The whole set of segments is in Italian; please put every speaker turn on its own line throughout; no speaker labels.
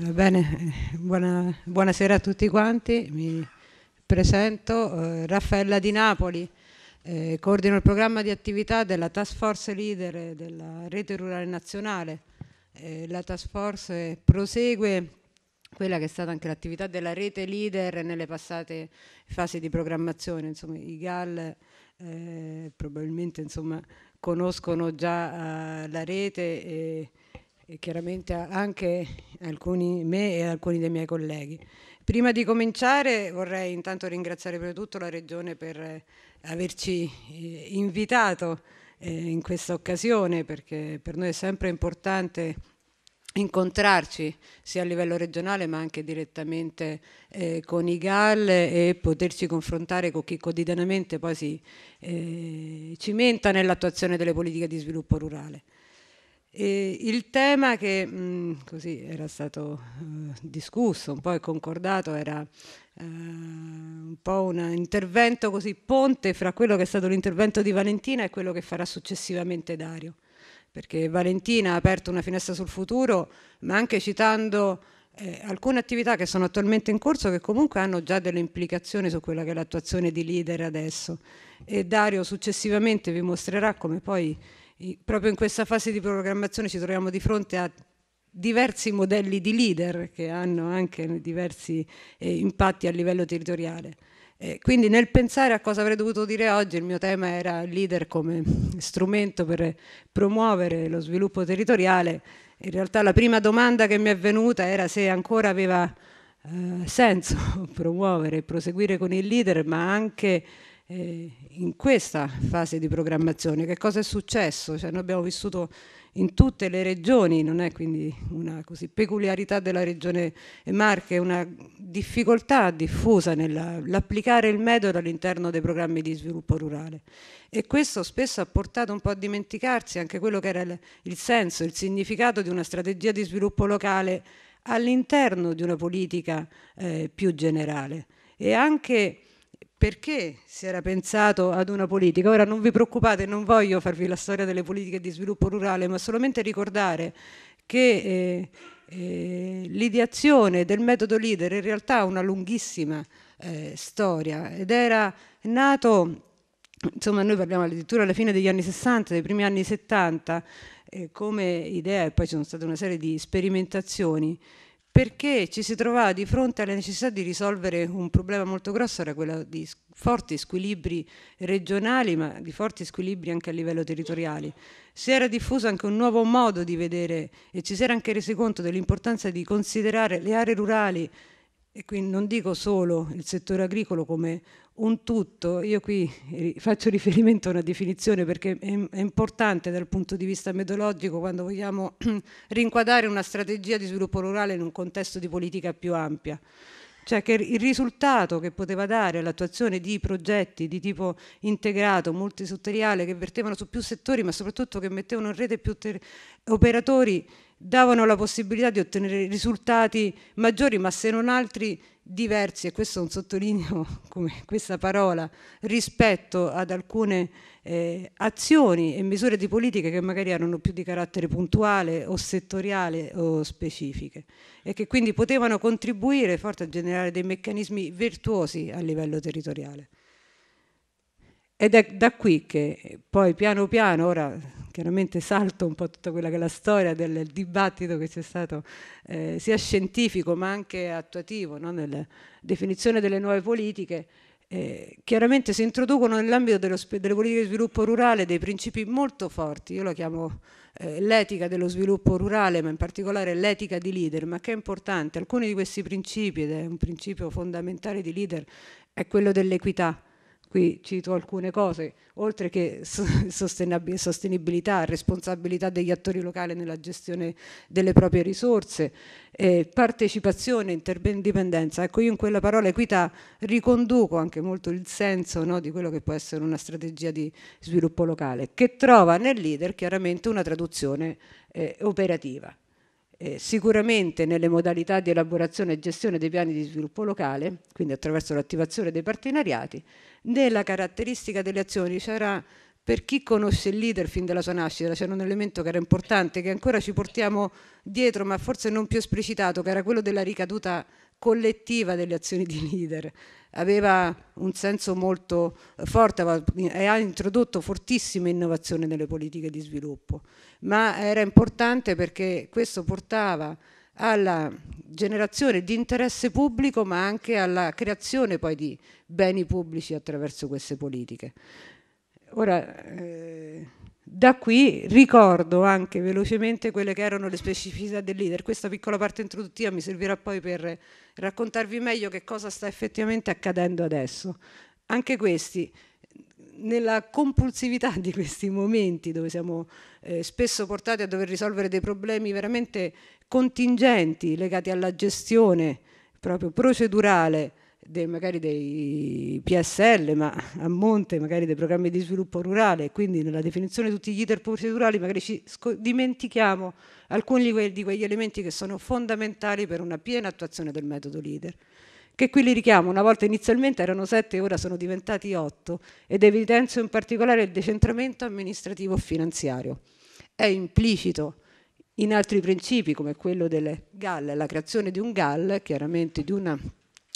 Va bene, Buona, buonasera a tutti quanti, mi presento eh, Raffaella di Napoli, eh, coordino il programma di attività della Task Force Leader della Rete Rurale Nazionale. Eh, la Task Force prosegue quella che è stata anche l'attività della rete leader nelle passate fasi di programmazione, insomma i GAL eh, probabilmente insomma, conoscono già eh, la rete e e chiaramente anche alcuni, me e alcuni dei miei colleghi. Prima di cominciare vorrei intanto ringraziare prima di tutto la Regione per eh, averci eh, invitato eh, in questa occasione perché per noi è sempre importante incontrarci sia a livello regionale ma anche direttamente eh, con i GAL e poterci confrontare con chi quotidianamente poi si eh, cimenta nell'attuazione delle politiche di sviluppo rurale. E il tema che mh, così era stato uh, discusso, un po' e concordato, era uh, un po' un intervento così ponte fra quello che è stato l'intervento di Valentina e quello che farà successivamente Dario, perché Valentina ha aperto una finestra sul futuro, ma anche citando eh, alcune attività che sono attualmente in corso che comunque hanno già delle implicazioni su quella che è l'attuazione di leader adesso e Dario successivamente vi mostrerà come poi proprio in questa fase di programmazione ci troviamo di fronte a diversi modelli di leader che hanno anche diversi eh, impatti a livello territoriale. Eh, quindi nel pensare a cosa avrei dovuto dire oggi, il mio tema era leader come strumento per promuovere lo sviluppo territoriale. In realtà la prima domanda che mi è venuta era se ancora aveva eh, senso promuovere e proseguire con il leader, ma anche eh, in questa fase di programmazione. Che cosa è successo? Cioè, noi abbiamo vissuto in tutte le regioni, non è quindi una così peculiarità della regione Marche, una difficoltà diffusa nell'applicare il metodo all'interno dei programmi di sviluppo rurale. E questo spesso ha portato un po' a dimenticarsi anche quello che era il, il senso, il significato di una strategia di sviluppo locale all'interno di una politica eh, più generale. E anche perché si era pensato ad una politica. Ora non vi preoccupate, non voglio farvi la storia delle politiche di sviluppo rurale, ma solamente ricordare che eh, eh, l'ideazione del metodo leader in realtà ha una lunghissima eh, storia ed era nato, insomma noi parliamo addirittura alla fine degli anni 60, dei primi anni 70, eh, come idea, e poi ci sono state una serie di sperimentazioni perché ci si trovava di fronte alla necessità di risolvere un problema molto grosso, era quello di forti squilibri regionali, ma di forti squilibri anche a livello territoriale. Si era diffuso anche un nuovo modo di vedere e ci si era anche resi conto dell'importanza di considerare le aree rurali e quindi non dico solo il settore agricolo come un tutto, io qui faccio riferimento a una definizione perché è importante dal punto di vista metodologico quando vogliamo rinquadrare una strategia di sviluppo rurale in un contesto di politica più ampia cioè che il risultato che poteva dare l'attuazione di progetti di tipo integrato, multisettoriale, che vertevano su più settori, ma soprattutto che mettevano in rete più operatori davano la possibilità di ottenere risultati maggiori, ma se non altri diversi, e questo è un sottolineo come questa parola, rispetto ad alcune eh, azioni e misure di politica che magari erano più di carattere puntuale o settoriale o specifiche e che quindi potevano contribuire forte a generare dei meccanismi virtuosi a livello territoriale. Ed è da qui che poi piano piano, ora chiaramente salto un po' tutta quella che è la storia del dibattito che c'è stato eh, sia scientifico ma anche attuativo no? nella definizione delle nuove politiche, eh, chiaramente si introducono nell'ambito delle politiche di sviluppo rurale dei principi molto forti, io la chiamo eh, l'etica dello sviluppo rurale, ma in particolare l'etica di leader, ma che è importante, alcuni di questi principi, ed è un principio fondamentale di leader, è quello dell'equità qui cito alcune cose, oltre che sostenibilità, responsabilità degli attori locali nella gestione delle proprie risorse, eh, partecipazione, interdipendenza. Ecco, io in quella parola equità riconduco anche molto il senso no, di quello che può essere una strategia di sviluppo locale, che trova nel leader chiaramente una traduzione eh, operativa. Eh, sicuramente nelle modalità di elaborazione e gestione dei piani di sviluppo locale, quindi attraverso l'attivazione dei partenariati, nella caratteristica delle azioni. C'era per chi conosce il leader fin dalla sua nascita, c'era un elemento che era importante, che ancora ci portiamo dietro, ma forse non più esplicitato, che era quello della ricaduta collettiva delle azioni di leader. Aveva un senso molto eh, forte e ha introdotto fortissime innovazioni nelle politiche di sviluppo, ma era importante perché questo portava alla generazione di interesse pubblico ma anche alla creazione poi di beni pubblici attraverso queste politiche. Ora, eh, da qui ricordo anche velocemente quelle che erano le specificità del leader. Questa piccola parte introduttiva mi servirà poi per raccontarvi meglio che cosa sta effettivamente accadendo adesso. Anche questi, nella compulsività di questi momenti dove siamo eh, spesso portati a dover risolvere dei problemi veramente contingenti legati alla gestione proprio procedurale dei, magari dei PSL, ma a monte magari dei programmi di sviluppo rurale, quindi nella definizione di tutti gli iter procedurali magari ci dimentichiamo alcuni di, que di quegli elementi che sono fondamentali per una piena attuazione del metodo leader che qui li richiamo, una volta inizialmente erano sette, ora sono diventati otto, ed evidenzio in particolare il decentramento amministrativo finanziario. È implicito in altri principi come quello delle GAL, la creazione di un GAL, chiaramente di un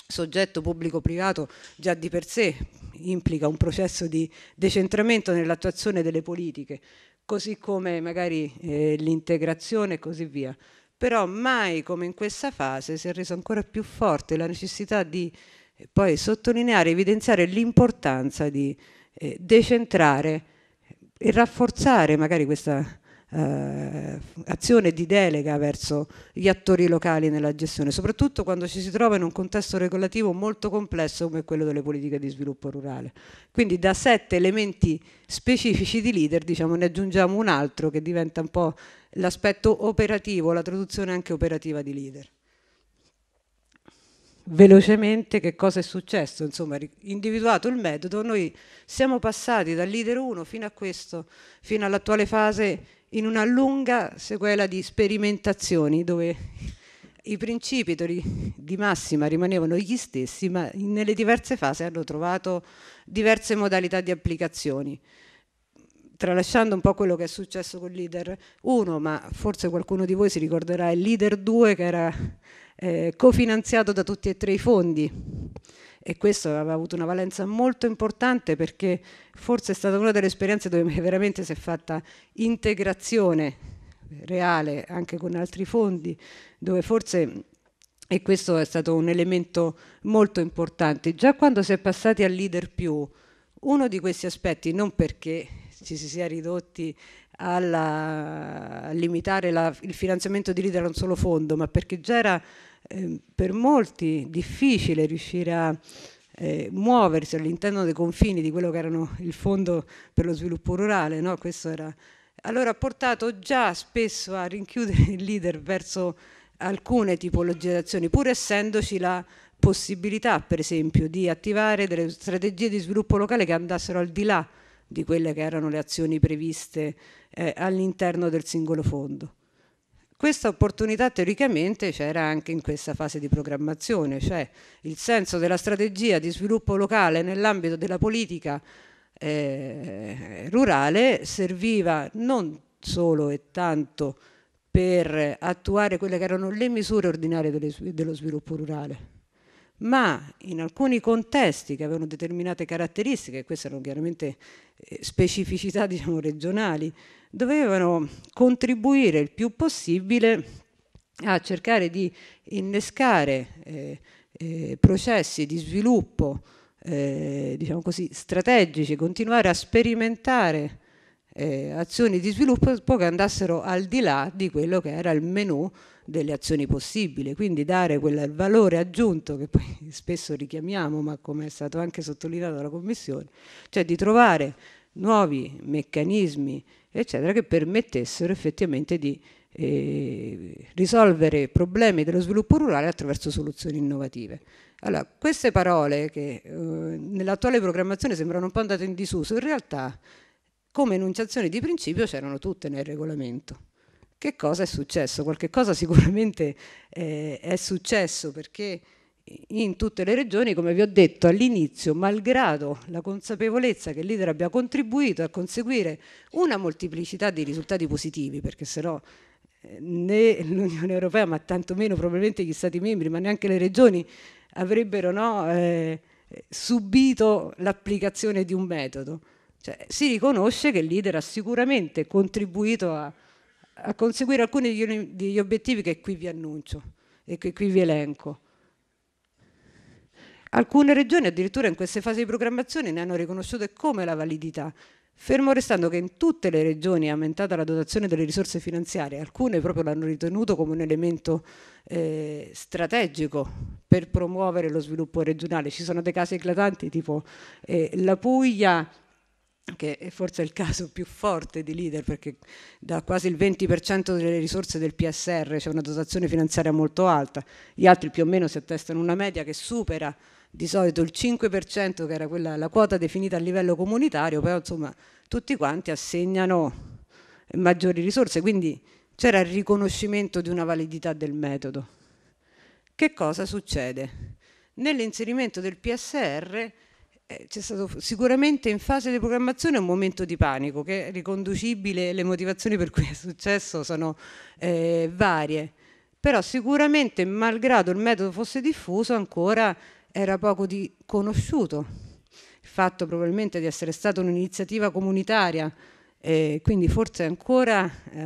soggetto pubblico-privato già di per sé implica un processo di decentramento nell'attuazione delle politiche, così come magari eh, l'integrazione e così via. Però mai come in questa fase si è resa ancora più forte la necessità di eh, poi sottolineare, evidenziare l'importanza di eh, decentrare e rafforzare magari questa eh, azione di delega verso gli attori locali nella gestione, soprattutto quando ci si trova in un contesto regolativo molto complesso come quello delle politiche di sviluppo rurale. Quindi da sette elementi specifici di leader diciamo, ne aggiungiamo un altro che diventa un po' l'aspetto operativo, la traduzione anche operativa di leader velocemente che cosa è successo, insomma, individuato il metodo, noi siamo passati dal leader 1 fino a questo, fino all'attuale fase in una lunga sequela di sperimentazioni dove i principi di massima rimanevano gli stessi, ma nelle diverse fasi hanno trovato diverse modalità di applicazioni. Tralasciando un po' quello che è successo con Leader 1, ma forse qualcuno di voi si ricorderà il l'IDER 2 che era eh, cofinanziato da tutti e tre i fondi e questo aveva avuto una valenza molto importante perché forse è stata una delle esperienze dove veramente si è fatta integrazione reale anche con altri fondi, dove forse e questo è stato un elemento molto importante. Già quando si è passati al leader più, uno di questi aspetti, non perché ci si sia ridotti alla, a limitare la, il finanziamento di leader a un solo fondo, ma perché già era Ehm, per molti difficile riuscire a eh, muoversi all'interno dei confini di quello che erano il fondo per lo sviluppo rurale, no? questo era... Allora ha portato già spesso a rinchiudere il leader verso alcune tipologie di azioni, pur essendoci la possibilità, per esempio, di attivare delle strategie di sviluppo locale che andassero al di là di quelle che erano le azioni previste eh, all'interno del singolo fondo. Questa opportunità teoricamente c'era anche in questa fase di programmazione, cioè il senso della strategia di sviluppo locale nell'ambito della politica eh, rurale serviva non solo e tanto per attuare quelle che erano le misure ordinarie dello sviluppo rurale, ma in alcuni contesti che avevano determinate caratteristiche, queste erano chiaramente eh, specificità diciamo, regionali, dovevano contribuire il più possibile a cercare di innescare eh, eh, processi di sviluppo eh, diciamo così, strategici, continuare a sperimentare eh, azioni di sviluppo che andassero al di là di quello che era il menu delle azioni possibili, quindi dare quel valore aggiunto che poi spesso richiamiamo, ma come è stato anche sottolineato dalla Commissione, cioè di trovare nuovi meccanismi eccetera, che permettessero effettivamente di eh, risolvere problemi dello sviluppo rurale attraverso soluzioni innovative. Allora, queste parole che eh, nell'attuale programmazione sembrano un po' andate in disuso, in realtà come enunciazioni di principio c'erano tutte nel regolamento. Che cosa è successo? Qualche cosa sicuramente eh, è successo perché in tutte le regioni, come vi ho detto all'inizio, malgrado la consapevolezza che il leader abbia contribuito a conseguire una molteplicità di risultati positivi, perché se no eh, né l'Unione Europea, ma tantomeno probabilmente gli Stati membri, ma neanche le regioni avrebbero no, eh, subito l'applicazione di un metodo. Cioè, si riconosce che il leader ha sicuramente contribuito a, a conseguire alcuni degli obiettivi che qui vi annuncio e che qui vi elenco. Alcune regioni addirittura in queste fasi di programmazione ne hanno riconosciuto come la validità, fermo restando che in tutte le regioni è aumentata la dotazione delle risorse finanziarie, alcune proprio l'hanno ritenuto come un elemento eh, strategico per promuovere lo sviluppo regionale. Ci sono dei casi eclatanti tipo eh, la Puglia che è forse il caso più forte di leader perché da quasi il 20% delle risorse del PSR c'è una dotazione finanziaria molto alta, gli altri più o meno si attestano una media che supera di solito il 5% che era quella, la quota definita a livello comunitario, però insomma tutti quanti assegnano eh, maggiori risorse, quindi c'era il riconoscimento di una validità del metodo. Che cosa succede? Nell'inserimento del PSR eh, c'è stato sicuramente in fase di programmazione un momento di panico che è riconducibile, le motivazioni per cui è successo sono eh, varie, però sicuramente malgrado il metodo fosse diffuso ancora era poco di conosciuto, il fatto probabilmente di essere stata un'iniziativa comunitaria, eh, quindi forse ancora eh,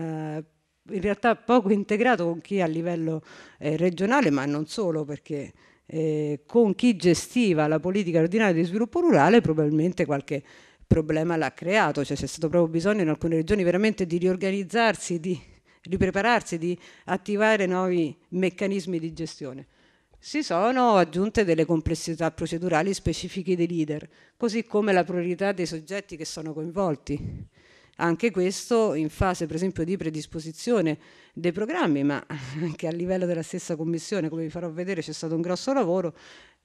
in realtà poco integrato con chi a livello eh, regionale, ma non solo, perché eh, con chi gestiva la politica ordinaria di sviluppo rurale probabilmente qualche problema l'ha creato, cioè c'è stato proprio bisogno in alcune regioni veramente di riorganizzarsi, di riprepararsi, di attivare nuovi meccanismi di gestione si sono aggiunte delle complessità procedurali specifiche dei leader, così come la priorità dei soggetti che sono coinvolti. Anche questo in fase per esempio di predisposizione dei programmi, ma anche a livello della stessa commissione, come vi farò vedere, c'è stato un grosso lavoro.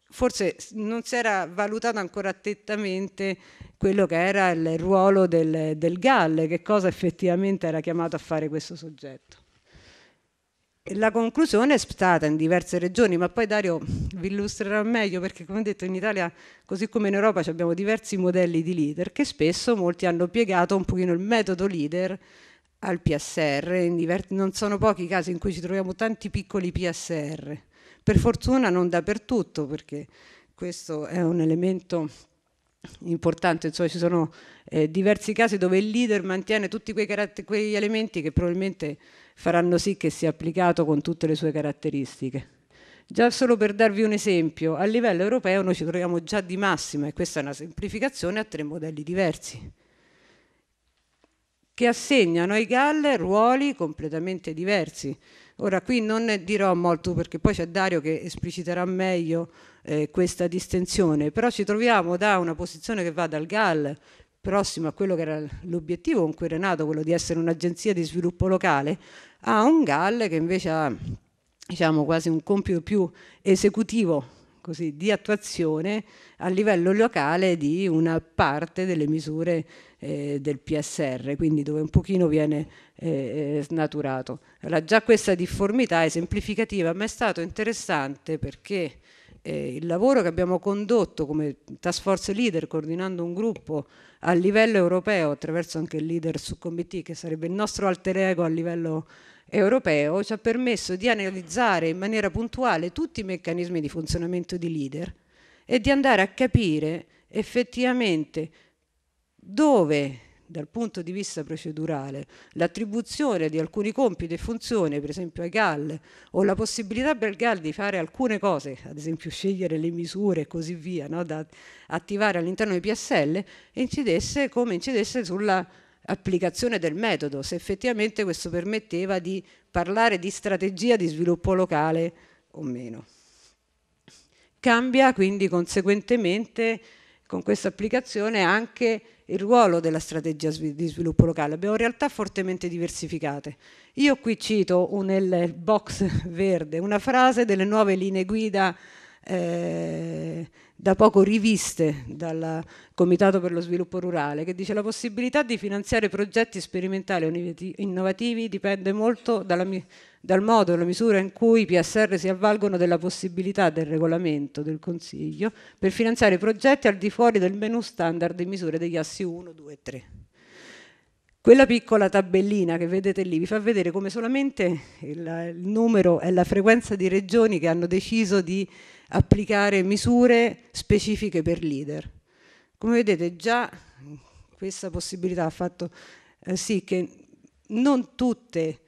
Forse non si era valutato ancora attentamente quello che era il ruolo del, del GAL, che cosa effettivamente era chiamato a fare questo soggetto. La conclusione è stata in diverse regioni, ma poi Dario vi illustrerà meglio perché, come detto, in Italia, così come in Europa, abbiamo diversi modelli di leader che spesso molti hanno piegato un pochino il metodo leader al PSR. non sono pochi i casi in cui ci troviamo tanti piccoli PSR. Per fortuna non dappertutto, perché questo è un elemento importante, insomma ci sono eh, diversi casi dove il leader mantiene tutti quei quegli elementi che probabilmente faranno sì che sia applicato con tutte le sue caratteristiche. Già solo per darvi un esempio, a livello europeo noi ci troviamo già di massima, e questa è una semplificazione, a tre modelli diversi, che assegnano ai GAL ruoli completamente diversi. Ora qui non dirò molto perché poi c'è Dario che espliciterà meglio eh, questa distensione, però ci troviamo da una posizione che va dal GAL prossimo a quello che era l'obiettivo con cui era nato, quello di essere un'agenzia di sviluppo locale, a un GAL che invece ha diciamo, quasi un compito più esecutivo così, di attuazione a livello locale di una parte delle misure eh, del PSR, quindi dove un pochino viene eh, eh, snaturato. Allora, già questa difformità esemplificativa ma è stato interessante perché eh, il lavoro che abbiamo condotto come task force leader coordinando un gruppo a livello europeo attraverso anche il leader su committee che sarebbe il nostro alter ego a livello europeo ci ha permesso di analizzare in maniera puntuale tutti i meccanismi di funzionamento di leader e di andare a capire effettivamente dove dal punto di vista procedurale l'attribuzione di alcuni compiti e funzioni, per esempio ai GAL, o la possibilità per il GAL di fare alcune cose, ad esempio scegliere le misure e così via, no, da attivare all'interno dei PSL, incidesse come incidesse sulla applicazione del metodo, se effettivamente questo permetteva di parlare di strategia di sviluppo locale o meno. Cambia quindi conseguentemente con questa applicazione anche il ruolo della strategia di sviluppo locale. Abbiamo realtà fortemente diversificate. Io qui cito nel box verde una frase delle nuove linee guida eh, da poco riviste dal Comitato per lo Sviluppo Rurale, che dice la possibilità di finanziare progetti sperimentali innovativi dipende molto dalla, dal modo e dalla misura in cui i PSR si avvalgono della possibilità del regolamento del Consiglio per finanziare progetti al di fuori del menu standard di misure degli assi 1, 2 e 3. Quella piccola tabellina che vedete lì vi fa vedere come solamente il, il numero e la frequenza di regioni che hanno deciso di applicare misure specifiche per leader. Come vedete già questa possibilità ha fatto eh, sì che non tutte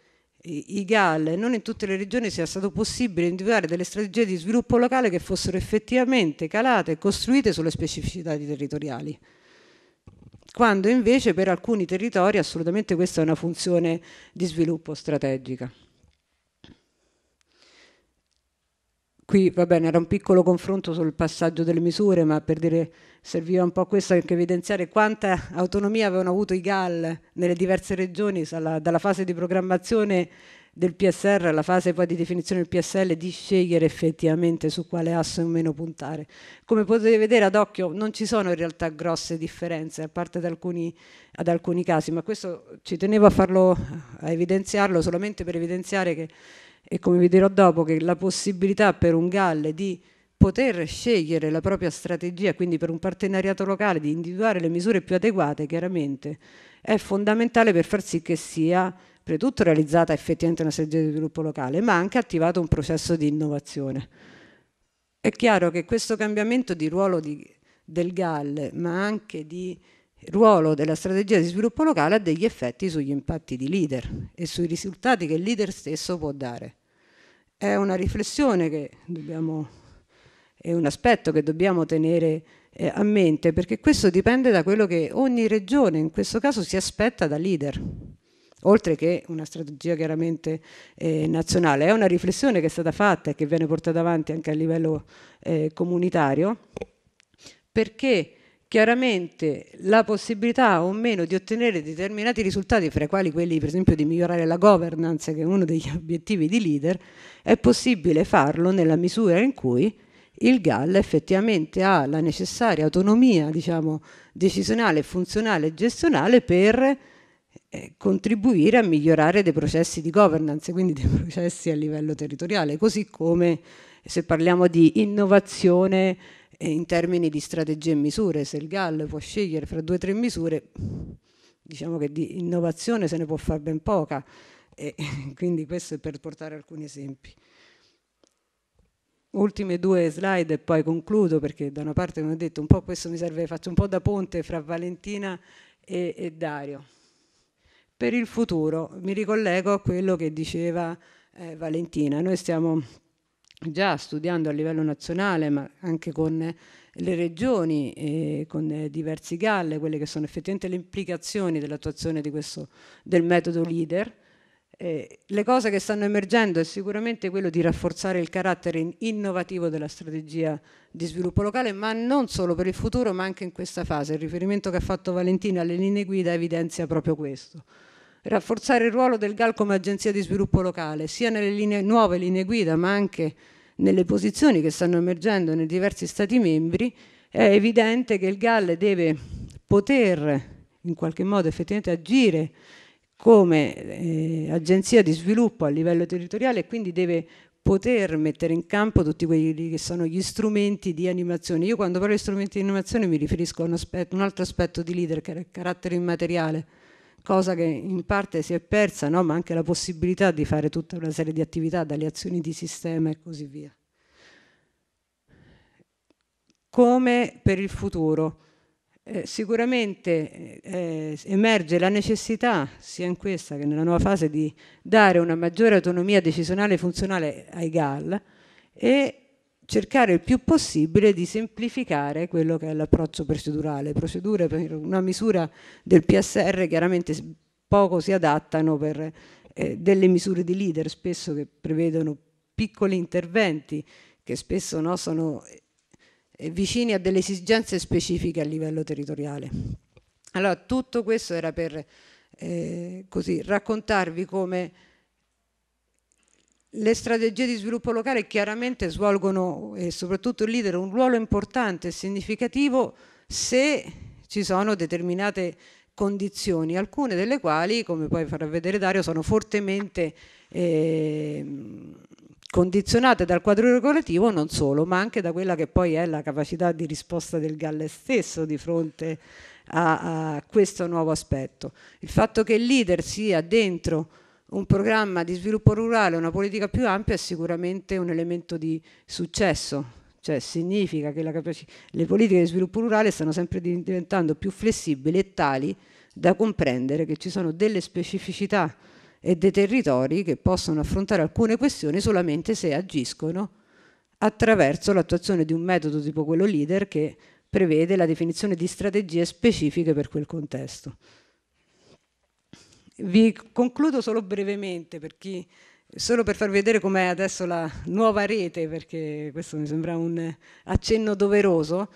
i GAL, non in tutte le regioni sia stato possibile individuare delle strategie di sviluppo locale che fossero effettivamente calate e costruite sulle specificità territoriali, quando invece per alcuni territori assolutamente questa è una funzione di sviluppo strategica. qui va bene, era un piccolo confronto sul passaggio delle misure, ma per dire serviva un po' questo anche evidenziare quanta autonomia avevano avuto i GAL nelle diverse regioni, dalla fase di programmazione del PSR alla fase poi di definizione del PSL, di scegliere effettivamente su quale asse o meno puntare. Come potete vedere ad occhio non ci sono in realtà grosse differenze, a parte ad alcuni, ad alcuni casi, ma questo ci tenevo a farlo, a evidenziarlo solamente per evidenziare che e come vi dirò dopo che la possibilità per un GAL di poter scegliere la propria strategia, quindi per un partenariato locale di individuare le misure più adeguate, chiaramente è fondamentale per far sì che sia prima di tutto realizzata effettivamente una strategia di sviluppo locale, ma anche attivato un processo di innovazione. È chiaro che questo cambiamento di ruolo di, del GAL, ma anche di ruolo della strategia di sviluppo locale ha degli effetti sugli impatti di leader e sui risultati che il leader stesso può dare è una riflessione che dobbiamo, è un aspetto che dobbiamo tenere eh, a mente, perché questo dipende da quello che ogni regione in questo caso si aspetta da leader, oltre che una strategia chiaramente eh, nazionale. È una riflessione che è stata fatta e che viene portata avanti anche a livello eh, comunitario, perché chiaramente la possibilità o meno di ottenere determinati risultati, fra i quali quelli per esempio di migliorare la governance, che è uno degli obiettivi di leader, è possibile farlo nella misura in cui il GAL effettivamente ha la necessaria autonomia diciamo, decisionale, funzionale e gestionale per eh, contribuire a migliorare dei processi di governance, quindi dei processi a livello territoriale, così come se parliamo di innovazione in termini di strategie e misure, se il GAL può scegliere fra due o tre misure, diciamo che di innovazione se ne può fare ben poca, e quindi questo è per portare alcuni esempi. Ultime due slide e poi concludo perché da una parte, come ho detto, un po' questo mi serve, faccio un po' da ponte fra Valentina e, e Dario. Per il futuro mi ricollego a quello che diceva eh, Valentina, noi stiamo già studiando a livello nazionale, ma anche con le regioni, eh, con diversi GAL, quelle che sono effettivamente le implicazioni dell'attuazione del metodo leader. Eh, le cose che stanno emergendo è sicuramente quello di rafforzare il carattere innovativo della strategia di sviluppo locale, ma non solo per il futuro, ma anche in questa fase. Il riferimento che ha fatto Valentina alle linee guida evidenzia proprio questo rafforzare il ruolo del GAL come agenzia di sviluppo locale, sia nelle linee, nuove linee guida, ma anche nelle posizioni che stanno emergendo nei diversi Stati membri, è evidente che il GAL deve poter in qualche modo effettivamente agire come eh, agenzia di sviluppo a livello territoriale e quindi deve poter mettere in campo tutti quelli che sono gli strumenti di animazione. Io quando parlo di strumenti di animazione mi riferisco a un, aspetto, un altro aspetto di leader che è il carattere immateriale cosa che in parte si è persa, no? ma anche la possibilità di fare tutta una serie di attività, dalle azioni di sistema e così via. Come per il futuro? Eh, sicuramente eh, eh emerge la necessità, sia in questa che nella nuova fase, di dare una maggiore autonomia decisionale e funzionale ai GAL e cercare il più possibile di semplificare quello che è l'approccio procedurale. Procedure per una misura del PSR chiaramente poco si adattano per eh, delle misure di leader, spesso che prevedono piccoli interventi che spesso no, sono eh, vicini a delle esigenze specifiche a livello territoriale. Allora, tutto questo era per eh, così, raccontarvi come le strategie di sviluppo locale chiaramente svolgono e soprattutto il leader un ruolo importante e significativo se ci sono determinate condizioni, alcune delle quali, come poi farà vedere Dario, sono fortemente eh, condizionate dal quadro regolativo, non solo, ma anche da quella che poi è la capacità di risposta del Galle stesso di fronte a, a questo nuovo aspetto. Il fatto che il leader sia dentro un programma di sviluppo rurale, una politica più ampia è sicuramente un elemento di successo, cioè significa che le politiche di sviluppo rurale stanno sempre diventando più flessibili e tali da comprendere che ci sono delle specificità e dei territori che possono affrontare alcune questioni solamente se agiscono attraverso l'attuazione di un metodo tipo quello leader che prevede la definizione di strategie specifiche per quel contesto. Vi concludo solo brevemente per chi, solo per far vedere com'è adesso la nuova rete, perché questo mi sembra un accenno doveroso.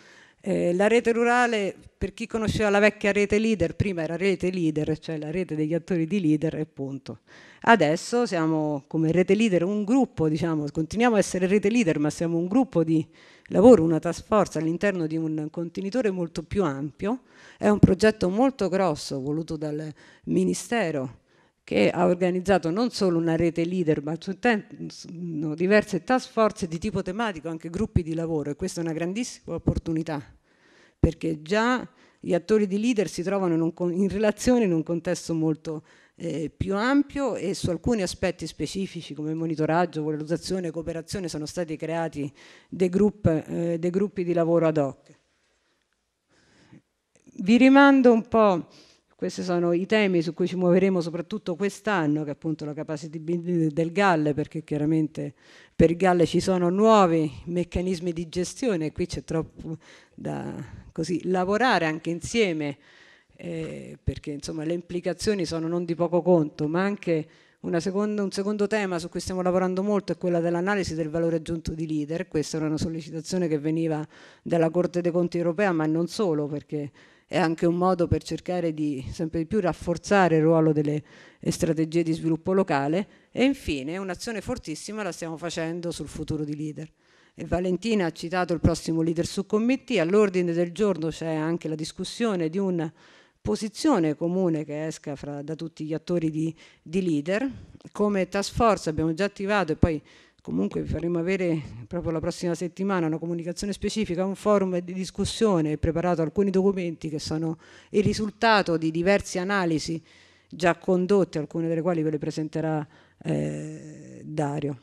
Eh, la rete rurale, per chi conosceva la vecchia rete leader, prima era rete leader, cioè la rete degli attori di leader e punto. Adesso siamo come rete leader un gruppo, diciamo, continuiamo a essere rete leader, ma siamo un gruppo di lavoro, una task force all'interno di un contenitore molto più ampio. È un progetto molto grosso voluto dal Ministero che ha organizzato non solo una rete leader, ma diverse task force di tipo tematico, anche gruppi di lavoro e questa è una grandissima opportunità perché già gli attori di leader si trovano in, un, in relazione in un contesto molto eh, più ampio e su alcuni aspetti specifici come monitoraggio, valutazione e cooperazione sono stati creati dei, group, eh, dei gruppi di lavoro ad hoc. Vi rimando un po' Questi sono i temi su cui ci muoveremo soprattutto quest'anno, che è appunto la capacity building del GAL, perché chiaramente per il GAL ci sono nuovi meccanismi di gestione e qui c'è troppo da così, lavorare anche insieme, eh, perché insomma, le implicazioni sono non di poco conto, ma anche Seconda, un secondo tema su cui stiamo lavorando molto è quello dell'analisi del valore aggiunto di leader. Questa era una sollecitazione che veniva dalla Corte dei Conti europea, ma non solo, perché è anche un modo per cercare di sempre di più rafforzare il ruolo delle eh, strategie di sviluppo locale e infine un'azione fortissima la stiamo facendo sul futuro di leader. E Valentina ha citato il prossimo leader su committee, all'ordine del giorno c'è anche la discussione di una posizione comune che esca fra, da tutti gli attori di, di leader. Come task force abbiamo già attivato e poi comunque vi faremo avere proprio la prossima settimana una comunicazione specifica, un forum di discussione, preparato alcuni documenti che sono il risultato di diverse analisi già condotte, alcune delle quali ve le presenterà eh, Dario.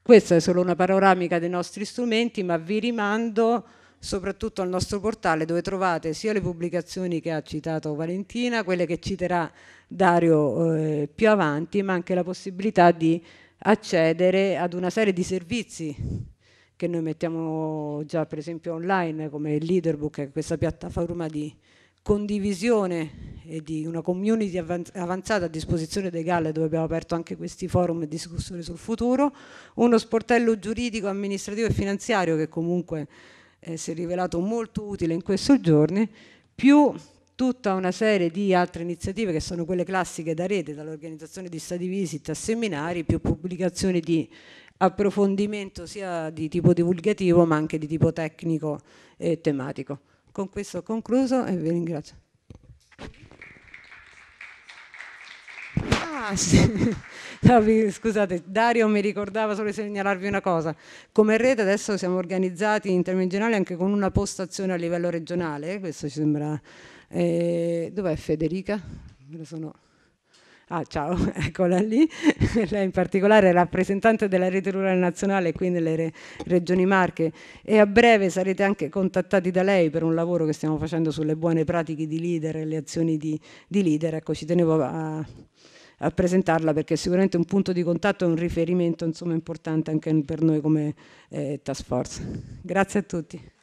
Questa è solo una panoramica dei nostri strumenti, ma vi rimando soprattutto al nostro portale dove trovate sia le pubblicazioni che ha citato Valentina, quelle che citerà Dario eh, più avanti, ma anche la possibilità di accedere ad una serie di servizi che noi mettiamo già per esempio online come il Leaderbook, questa piattaforma di condivisione e di una community avanzata a disposizione dei GAL dove abbiamo aperto anche questi forum e discussioni sul futuro, uno sportello giuridico, amministrativo e finanziario che comunque eh, si è rivelato molto utile in questi giorni, più tutta una serie di altre iniziative che sono quelle classiche da rete, dall'organizzazione di study visit a seminari, più pubblicazioni di approfondimento sia di tipo divulgativo ma anche di tipo tecnico e tematico. Con questo ho concluso e vi ringrazio. Ah, sì. no, scusate, Dario mi ricordava solo di segnalarvi una cosa. Come rete adesso siamo organizzati in termini generali anche con una postazione a livello regionale, questo ci sembra eh, dov'è Federica? Me lo sono... Ah, ciao, eccola lì. Lei in particolare è rappresentante della rete rurale nazionale qui nelle re regioni Marche e a breve sarete anche contattati da lei per un lavoro che stiamo facendo sulle buone pratiche di leader e le azioni di, di leader. Ecco, ci tenevo a, a, presentarla perché è sicuramente un punto di contatto e un riferimento insomma, importante anche per noi come eh, task force. Grazie a tutti.